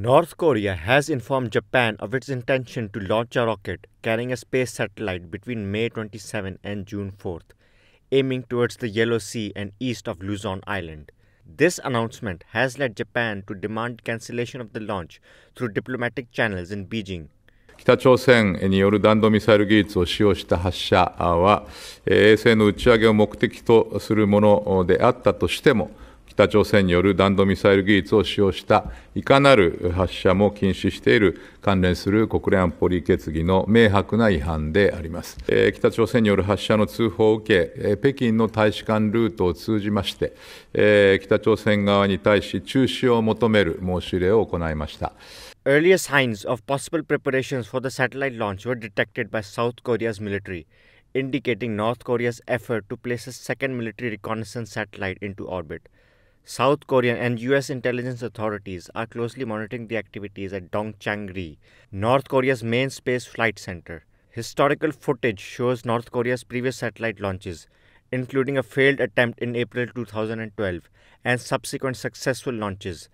North Korea has informed Japan of its intention to launch a rocket carrying a space satellite between May 27 and June 4, aiming towards the Yellow Sea and east of Luzon Island. This announcement has led Japan to demand cancellation of the launch through diplomatic channels in Beijing. 北朝鮮による弾道ミサイル技術を使用した発射は、衛星の打ち上げを目的とするものであったとしても、北朝鮮による弾道ミサイル技術を使用したいかなる発射も禁止している関連する国連安保理決議の明白な違反であります、え北朝鮮による発射の通報を受け、え北京の大使館ルートを通じまして、え北朝鮮側に対し中止を求める申し入れを行いました Earlier signs of possible preparations for the satellite launch were detected by South Korea's military, indicating North Korea's effort to place a second military reconnaissance satellite into orbit. South Korean and US intelligence authorities are closely monitoring the activities at Dongchangri, North Korea's main space flight center. Historical footage shows North Korea's previous satellite launches, including a failed attempt in April 2012 and subsequent successful launches.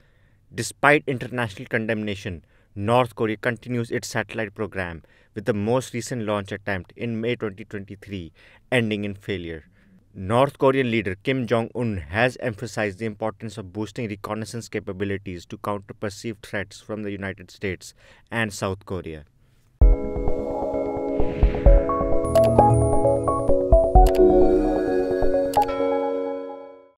Despite international condemnation, North Korea continues its satellite program with the most recent launch attempt in May 2023 ending in failure. North Korean leader Kim Jong un has emphasized the importance of boosting reconnaissance capabilities to counter perceived threats from the United States and South Korea.